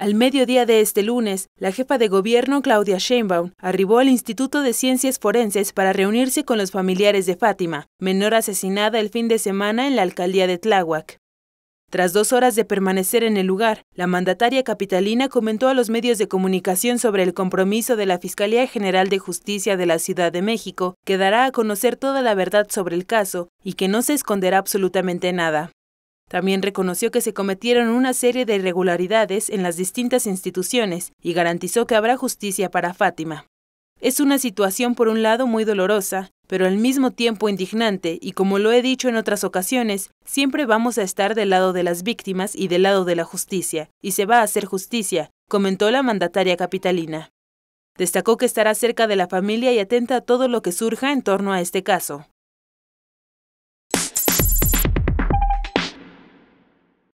Al mediodía de este lunes, la jefa de gobierno Claudia Sheinbaum arribó al Instituto de Ciencias Forenses para reunirse con los familiares de Fátima, menor asesinada el fin de semana en la alcaldía de Tláhuac. Tras dos horas de permanecer en el lugar, la mandataria capitalina comentó a los medios de comunicación sobre el compromiso de la Fiscalía General de Justicia de la Ciudad de México, que dará a conocer toda la verdad sobre el caso y que no se esconderá absolutamente nada. También reconoció que se cometieron una serie de irregularidades en las distintas instituciones y garantizó que habrá justicia para Fátima. Es una situación por un lado muy dolorosa, pero al mismo tiempo indignante y como lo he dicho en otras ocasiones, siempre vamos a estar del lado de las víctimas y del lado de la justicia, y se va a hacer justicia, comentó la mandataria capitalina. Destacó que estará cerca de la familia y atenta a todo lo que surja en torno a este caso.